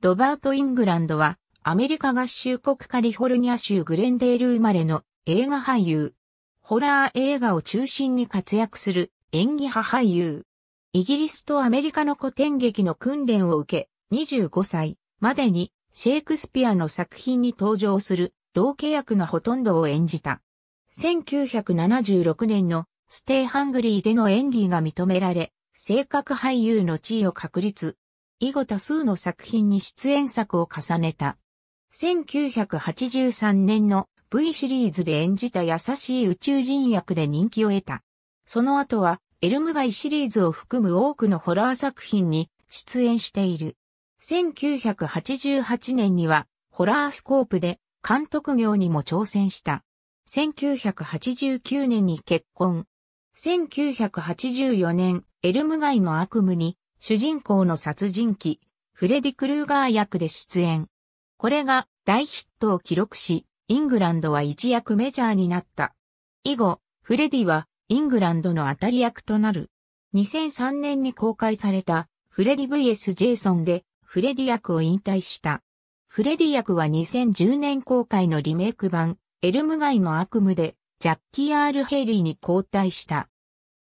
ロバート・イングランドは、アメリカ合衆国カリフォルニア州グレンデール生まれの映画俳優。ホラー映画を中心に活躍する演技派俳優。イギリスとアメリカの古典劇の訓練を受け、25歳までにシェイクスピアの作品に登場する同契約のほとんどを演じた。1976年のステイハングリーでの演技が認められ、性格俳優の地位を確立。以後多数の作品に出演作を重ねた。1983年の V シリーズで演じた優しい宇宙人役で人気を得た。その後は、エルムガイシリーズを含む多くのホラー作品に出演している。1988年には、ホラースコープで監督業にも挑戦した。1989年に結婚。1984年、エルムガイの悪夢に主人公の殺人鬼、フレディ・クルーガー役で出演。これが大ヒットを記録し、イングランドは一躍メジャーになった。以後、フレディはイングランドの当たり役となる。2003年に公開されたフレディ VS ジェイソンでフレディ役を引退した。フレディ役は2010年公開のリメイク版、エルム街の悪夢で、ジャッキー・アール・ヘイリーに交代した。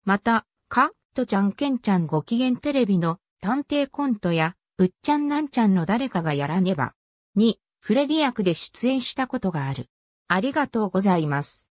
また、カ・とちゃんけんちゃんご機嫌テレビの探偵コントや、うっちゃんなんちゃんの誰かがやらねば。に、フレディ役で出演したことがある。ありがとうございます。